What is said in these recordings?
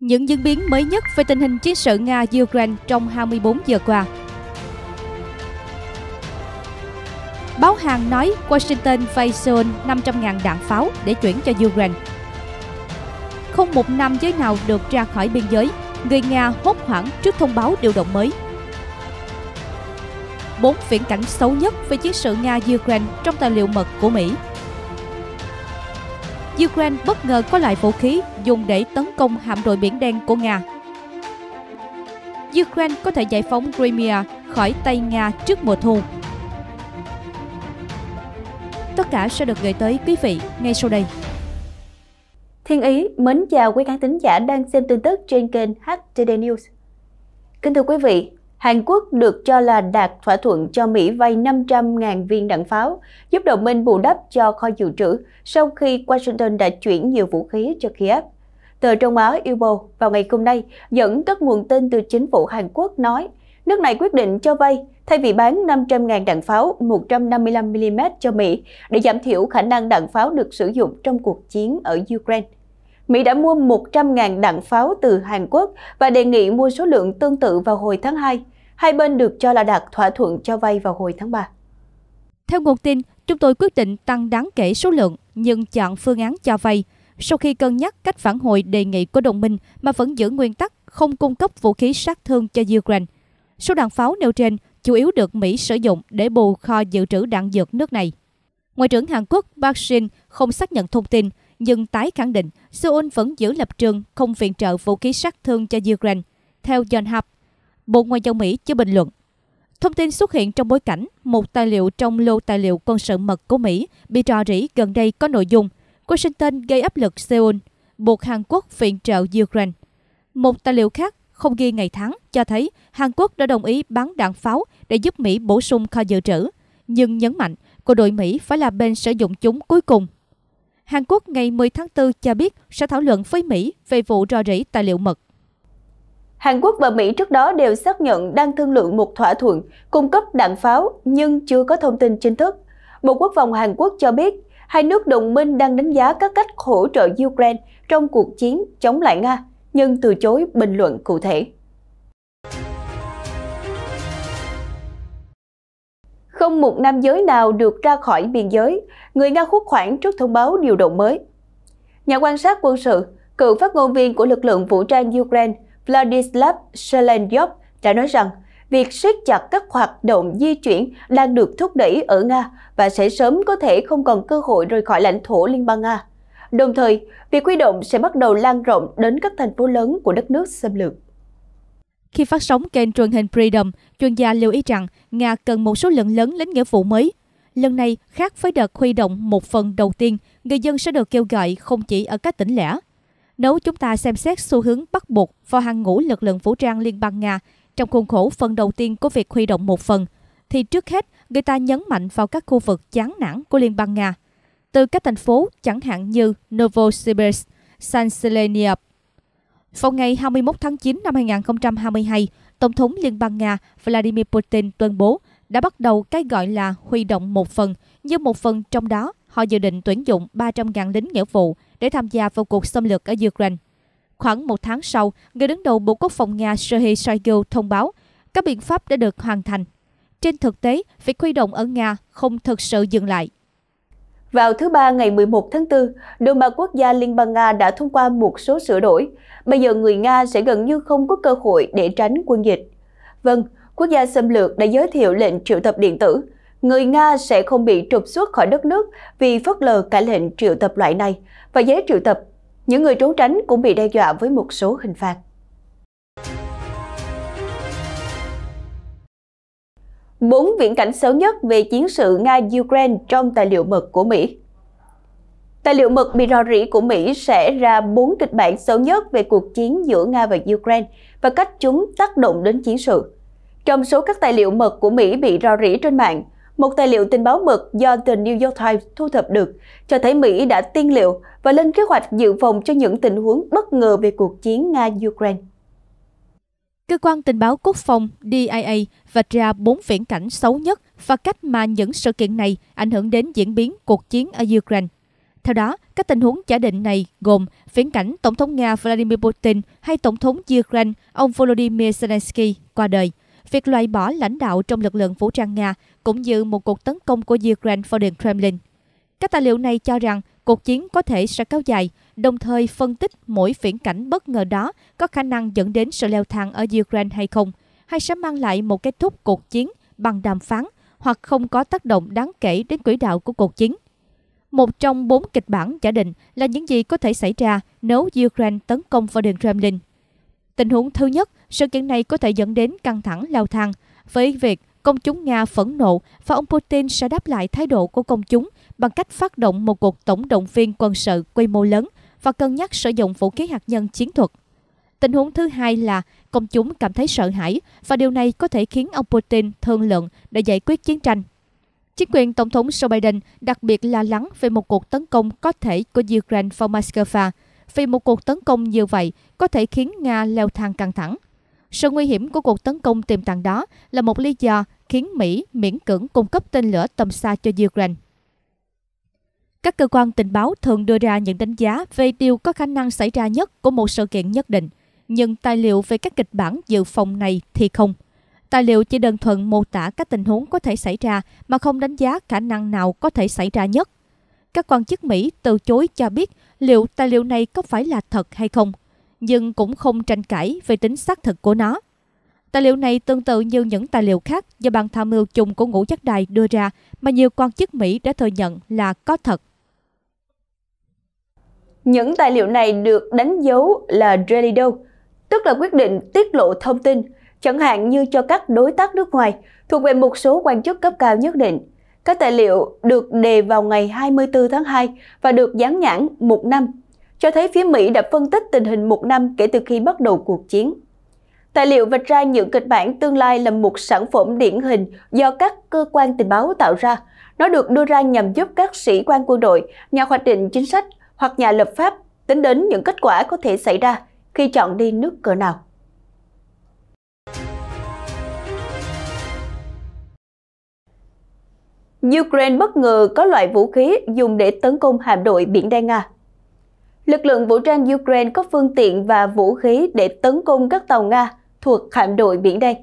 Những diễn biến mới nhất về tình hình chiến sự Nga-Ukraine trong 24 giờ qua. Báo Hàn nói Washington vay Seoul 500.000 đạn pháo để chuyển cho Ukraine. Không một nam giới nào được ra khỏi biên giới, người Nga hốt hoảng trước thông báo điều động mới. Bốn viễn cảnh xấu nhất về chiến sự Nga-Ukraine trong tài liệu mật của Mỹ – Ukraine bất ngờ có loại vũ khí dùng để tấn công hạm đội Biển Đen của Nga. Ukraine có thể giải phóng Crimea khỏi tay Nga trước mùa thu. Tất cả sẽ được gửi tới quý vị ngay sau đây. Thiên Ý, mến chào quý khán thính giả đang xem tin tức trên kênh HTD News. Kính thưa quý vị, Hàn Quốc được cho là đạt thỏa thuận cho Mỹ vay 500.000 viên đạn pháo, giúp đồng minh bù đắp cho kho dự trữ sau khi Washington đã chuyển nhiều vũ khí cho Kiev. Tờ Trung Á Ilbo vào ngày hôm nay dẫn các nguồn tin từ chính phủ Hàn Quốc nói nước này quyết định cho vay thay vì bán 500.000 đạn pháo 155mm cho Mỹ để giảm thiểu khả năng đạn pháo được sử dụng trong cuộc chiến ở Ukraine. Mỹ đã mua 100.000 đạn pháo từ Hàn Quốc và đề nghị mua số lượng tương tự vào hồi tháng 2. Hai bên được cho là đạt thỏa thuận cho vay vào hồi tháng 3. Theo nguồn tin, chúng tôi quyết định tăng đáng kể số lượng nhưng chọn phương án cho vay. Sau khi cân nhắc cách phản hồi đề nghị của đồng minh mà vẫn giữ nguyên tắc không cung cấp vũ khí sát thương cho Ukraine. Số đạn pháo nêu trên chủ yếu được Mỹ sử dụng để bù kho dự trữ đạn dược nước này. Ngoại trưởng Hàn Quốc Park Shin không xác nhận thông tin, nhưng tái khẳng định Seoul vẫn giữ lập trường không viện trợ vũ khí sát thương cho Ukraine. Theo John Yonhap, Bộ Ngoại giao Mỹ chưa bình luận. Thông tin xuất hiện trong bối cảnh một tài liệu trong lô tài liệu quân sự mật của Mỹ bị rò rỉ gần đây có nội dung Washington gây áp lực Seoul buộc Hàn Quốc viện trợ Ukraine. Một tài liệu khác không ghi ngày tháng cho thấy Hàn Quốc đã đồng ý bán đạn pháo để giúp Mỹ bổ sung kho dự trữ, nhưng nhấn mạnh quân đội Mỹ phải là bên sử dụng chúng cuối cùng. Hàn Quốc ngày 10 tháng 4 cho biết sẽ thảo luận với Mỹ về vụ rò rỉ tài liệu mật Hàn Quốc và Mỹ trước đó đều xác nhận đang thương lượng một thỏa thuận cung cấp đạn pháo nhưng chưa có thông tin chính thức. Bộ Quốc phòng Hàn Quốc cho biết, hai nước đồng minh đang đánh giá các cách hỗ trợ Ukraine trong cuộc chiến chống lại Nga, nhưng từ chối bình luận cụ thể. Không một nam giới nào được ra khỏi biên giới, người Nga hút khoảng trước thông báo điều động mới. Nhà quan sát quân sự, cựu phát ngôn viên của lực lượng vũ trang Ukraine Vladislav Shelenyov đã nói rằng việc siết chặt các hoạt động di chuyển đang được thúc đẩy ở Nga và sẽ sớm có thể không còn cơ hội rời khỏi lãnh thổ Liên bang Nga. Đồng thời, việc huy động sẽ bắt đầu lan rộng đến các thành phố lớn của đất nước xâm lược. Khi phát sóng kênh truyền hình Freedom, chuyên gia lưu ý rằng Nga cần một số lượng lớn lính nghĩa vụ mới. Lần này, khác với đợt huy động một phần đầu tiên, người dân sẽ được kêu gọi không chỉ ở các tỉnh lẻ, nếu chúng ta xem xét xu hướng bắt buộc vào hàng ngũ lực lượng vũ trang Liên bang Nga trong khuôn khổ phần đầu tiên của việc huy động một phần, thì trước hết người ta nhấn mạnh vào các khu vực chán nản của Liên bang Nga, từ các thành phố chẳng hạn như Novosibirsk, San Selenia. Vào ngày 21 tháng 9 năm 2022, Tổng thống Liên bang Nga Vladimir Putin tuyên bố đã bắt đầu cái gọi là huy động một phần, như một phần trong đó họ dự định tuyển dụng 300.000 lính nghĩa vụ để tham gia vào cuộc xâm lược ở Ukraine. Khoảng một tháng sau, người đứng đầu Bộ Quốc phòng Nga Sergei Shoigu thông báo các biện pháp đã được hoàn thành. Trên thực tế, việc huy động ở Nga không thực sự dừng lại. Vào thứ Ba ngày 11 tháng 4, Duma Quốc gia Liên bang Nga đã thông qua một số sửa đổi. Bây giờ người Nga sẽ gần như không có cơ hội để tránh quân dịch. Vâng, quốc gia xâm lược đã giới thiệu lệnh triệu tập điện tử, người Nga sẽ không bị trục xuất khỏi đất nước vì phớt lờ cả lệnh triệu tập loại này và giấy triệu tập. Những người trốn tránh cũng bị đe dọa với một số hình phạt. Bốn viễn cảnh xấu nhất về chiến sự Nga-Ukraine trong tài liệu mật của Mỹ Tài liệu mật bị rò rỉ của Mỹ sẽ ra bốn kịch bản xấu nhất về cuộc chiến giữa Nga và Ukraine và cách chúng tác động đến chiến sự. Trong số các tài liệu mật của Mỹ bị rò rỉ trên mạng, một tài liệu tình báo mật do The New York Times thu thập được cho thấy Mỹ đã tiên liệu và lên kế hoạch dự phòng cho những tình huống bất ngờ về cuộc chiến Nga-Ukraine. Cơ quan tình báo quốc phòng DIA vạch ra bốn viễn cảnh xấu nhất và cách mà những sự kiện này ảnh hưởng đến diễn biến cuộc chiến ở Ukraine. Theo đó, các tình huống giả định này gồm viễn cảnh Tổng thống Nga Vladimir Putin hay Tổng thống Ukraine ông Volodymyr Zelensky qua đời – Việc loại bỏ lãnh đạo trong lực lượng vũ trang Nga cũng như một cuộc tấn công của Ukraine vào Điện Kremlin. Các tài liệu này cho rằng cuộc chiến có thể sẽ kéo dài, đồng thời phân tích mỗi viễn cảnh bất ngờ đó có khả năng dẫn đến sự leo thang ở Ukraine hay không, hay sẽ mang lại một kết thúc cuộc chiến bằng đàm phán hoặc không có tác động đáng kể đến quỹ đạo của cuộc chiến. Một trong bốn kịch bản giả định là những gì có thể xảy ra nếu Ukraine tấn công vào đường Kremlin – Tình huống thứ nhất, sự kiện này có thể dẫn đến căng thẳng leo thang với việc công chúng Nga phẫn nộ và ông Putin sẽ đáp lại thái độ của công chúng bằng cách phát động một cuộc tổng động viên quân sự quy mô lớn và cân nhắc sử dụng vũ khí hạt nhân chiến thuật. Tình huống thứ hai là công chúng cảm thấy sợ hãi và điều này có thể khiến ông Putin thương lượng để giải quyết chiến tranh. Chính quyền Tổng thống Joe Biden đặc biệt lo lắng về một cuộc tấn công có thể của Ukraine vào Moscow vì một cuộc tấn công như vậy có thể khiến Nga leo thang căng thẳng. Sự nguy hiểm của cuộc tấn công tiềm tàng đó là một lý do khiến Mỹ miễn cưỡng cung cấp tên lửa tầm xa cho Ukraine. Các cơ quan tình báo thường đưa ra những đánh giá về điều có khả năng xảy ra nhất của một sự kiện nhất định, nhưng tài liệu về các kịch bản dự phòng này thì không. Tài liệu chỉ đơn thuần mô tả các tình huống có thể xảy ra mà không đánh giá khả năng nào có thể xảy ra nhất các quan chức Mỹ từ chối cho biết liệu tài liệu này có phải là thật hay không, nhưng cũng không tranh cãi về tính xác thực của nó. Tài liệu này tương tự như những tài liệu khác do ban tham mưu chung của ngũ giác đài đưa ra mà nhiều quan chức Mỹ đã thừa nhận là có thật. Những tài liệu này được đánh dấu là Relido, tức là quyết định tiết lộ thông tin, chẳng hạn như cho các đối tác nước ngoài thuộc về một số quan chức cấp cao nhất định. Các tài liệu được đề vào ngày 24 tháng 2 và được dán nhãn một năm, cho thấy phía Mỹ đã phân tích tình hình một năm kể từ khi bắt đầu cuộc chiến. Tài liệu vạch ra những kịch bản tương lai là một sản phẩm điển hình do các cơ quan tình báo tạo ra. Nó được đưa ra nhằm giúp các sĩ quan quân đội, nhà hoạch định chính sách hoặc nhà lập pháp tính đến những kết quả có thể xảy ra khi chọn đi nước cờ nào. Ukraine bất ngờ có loại vũ khí dùng để tấn công hạm đội Biển Đen Nga. Lực lượng vũ trang Ukraine có phương tiện và vũ khí để tấn công các tàu Nga thuộc hạm đội Biển Đen.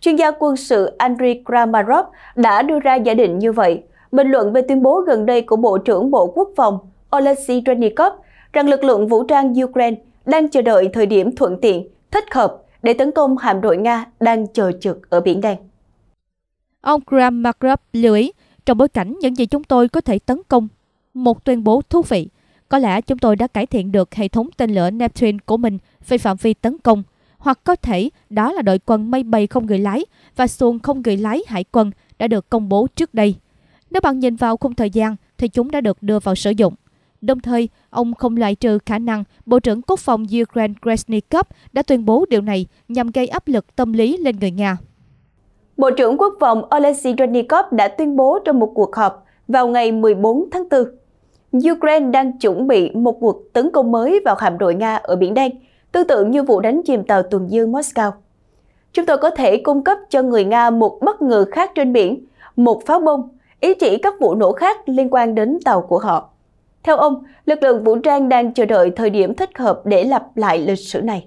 Chuyên gia quân sự Andriy Kramarov đã đưa ra giả định như vậy, bình luận về tuyên bố gần đây của Bộ trưởng Bộ Quốc phòng Oleksiy Reznikov rằng lực lượng vũ trang Ukraine đang chờ đợi thời điểm thuận tiện, thích hợp để tấn công hạm đội Nga đang chờ trực ở Biển Đen. Ông Kramarov lưu ý, trong bối cảnh những gì chúng tôi có thể tấn công, một tuyên bố thú vị. Có lẽ chúng tôi đã cải thiện được hệ thống tên lửa Neptune của mình về phạm vi tấn công, hoặc có thể đó là đội quân máy bay không người lái và xuồng không người lái hải quân đã được công bố trước đây. Nếu bạn nhìn vào khung thời gian thì chúng đã được đưa vào sử dụng. Đồng thời, ông không loại trừ khả năng Bộ trưởng Quốc phòng Ukraine Krasnikov đã tuyên bố điều này nhằm gây áp lực tâm lý lên người Nga. Bộ trưởng Quốc phòng Oleksiy Reznikov đã tuyên bố trong một cuộc họp vào ngày 14 tháng 4. Ukraine đang chuẩn bị một cuộc tấn công mới vào hạm đội Nga ở Biển Đen, tương tự như vụ đánh chìm tàu tuần dương Moscow. Chúng tôi có thể cung cấp cho người Nga một bất ngờ khác trên biển, một pháo bông, ý chỉ các vụ nổ khác liên quan đến tàu của họ. Theo ông, lực lượng vũ trang đang chờ đợi thời điểm thích hợp để lặp lại lịch sử này.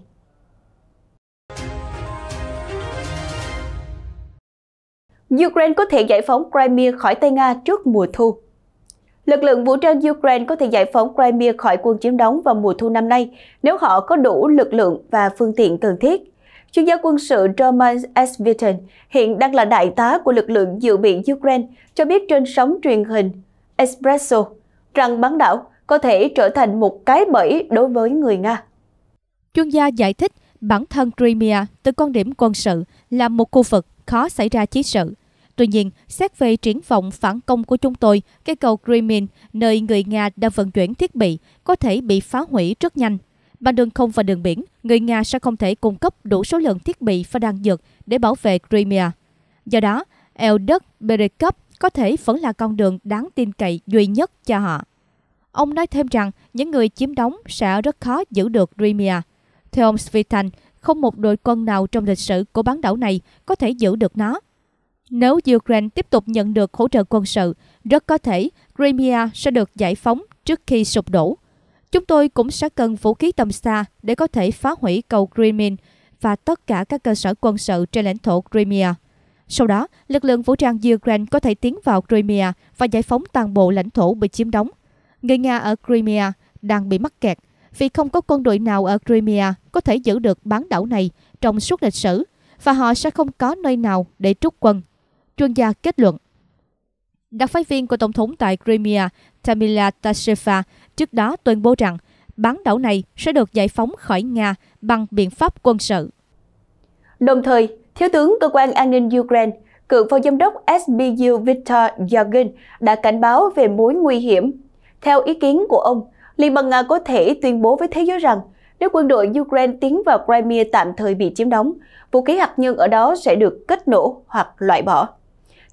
Ukraine có thể giải phóng Crimea khỏi tay Nga trước mùa thu. Lực lượng vũ trang Ukraine có thể giải phóng Crimea khỏi quân chiếm đóng vào mùa thu năm nay nếu họ có đủ lực lượng và phương tiện cần thiết. Chuyên gia quân sự Roman Esvitan, hiện đang là đại tá của lực lượng dự bị Ukraine, cho biết trên sóng truyền hình Espresso rằng bán đảo có thể trở thành một cái bẫy đối với người Nga. Chuyên gia giải thích bản thân Crimea từ quan điểm quân sự là một khu vực khó xảy ra chiến sự Tuy nhiên, xét về triển vọng phản công của chúng tôi, cây cầu Crimean, nơi người Nga đã vận chuyển thiết bị, có thể bị phá hủy rất nhanh. Bằng đường không và đường biển, người Nga sẽ không thể cung cấp đủ số lượng thiết bị và đạn dược để bảo vệ Crimea. Do đó, eo đất Berekov có thể vẫn là con đường đáng tin cậy duy nhất cho họ. Ông nói thêm rằng những người chiếm đóng sẽ rất khó giữ được Crimea. Theo ông Svitan, không một đội quân nào trong lịch sử của bán đảo này có thể giữ được nó. Nếu Ukraine tiếp tục nhận được hỗ trợ quân sự, rất có thể Crimea sẽ được giải phóng trước khi sụp đổ. Chúng tôi cũng sẽ cần vũ khí tầm xa để có thể phá hủy cầu Crimea và tất cả các cơ sở quân sự trên lãnh thổ Crimea. Sau đó, lực lượng vũ trang Ukraine có thể tiến vào Crimea và giải phóng toàn bộ lãnh thổ bị chiếm đóng. Người Nga ở Crimea đang bị mắc kẹt vì không có quân đội nào ở Crimea có thể giữ được bán đảo này trong suốt lịch sử và họ sẽ không có nơi nào để trút quân chuyên gia kết luận. Đặc phái viên của Tổng thống tại Crimea Tamila Tashefa trước đó tuyên bố rằng bán đảo này sẽ được giải phóng khỏi Nga bằng biện pháp quân sự. Đồng thời, Thiếu tướng Cơ quan An ninh Ukraine, cựu phó giám đốc SBU Viktor Yagin đã cảnh báo về mối nguy hiểm. Theo ý kiến của ông, Liên bang Nga có thể tuyên bố với thế giới rằng nếu quân đội Ukraine tiến vào Crimea tạm thời bị chiếm đóng, vũ khí hạt nhân ở đó sẽ được kết nổ hoặc loại bỏ.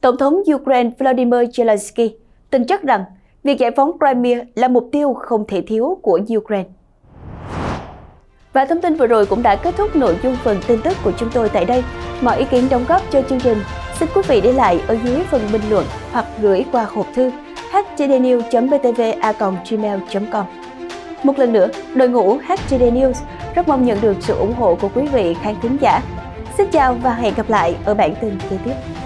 Tổng thống Ukraine Vladimir Zelensky tin chắc rằng việc giải phóng Crimea là mục tiêu không thể thiếu của Ukraine. Và thông tin vừa rồi cũng đã kết thúc nội dung phần tin tức của chúng tôi tại đây. Mọi ý kiến đóng góp cho chương trình xin quý vị để lại ở dưới phần bình luận hoặc gửi qua hộp thư htdnews.btva.gmail.com Một lần nữa, đội ngũ HTD News rất mong nhận được sự ủng hộ của quý vị khán thính giả. Xin chào và hẹn gặp lại ở bản tin kế tiếp.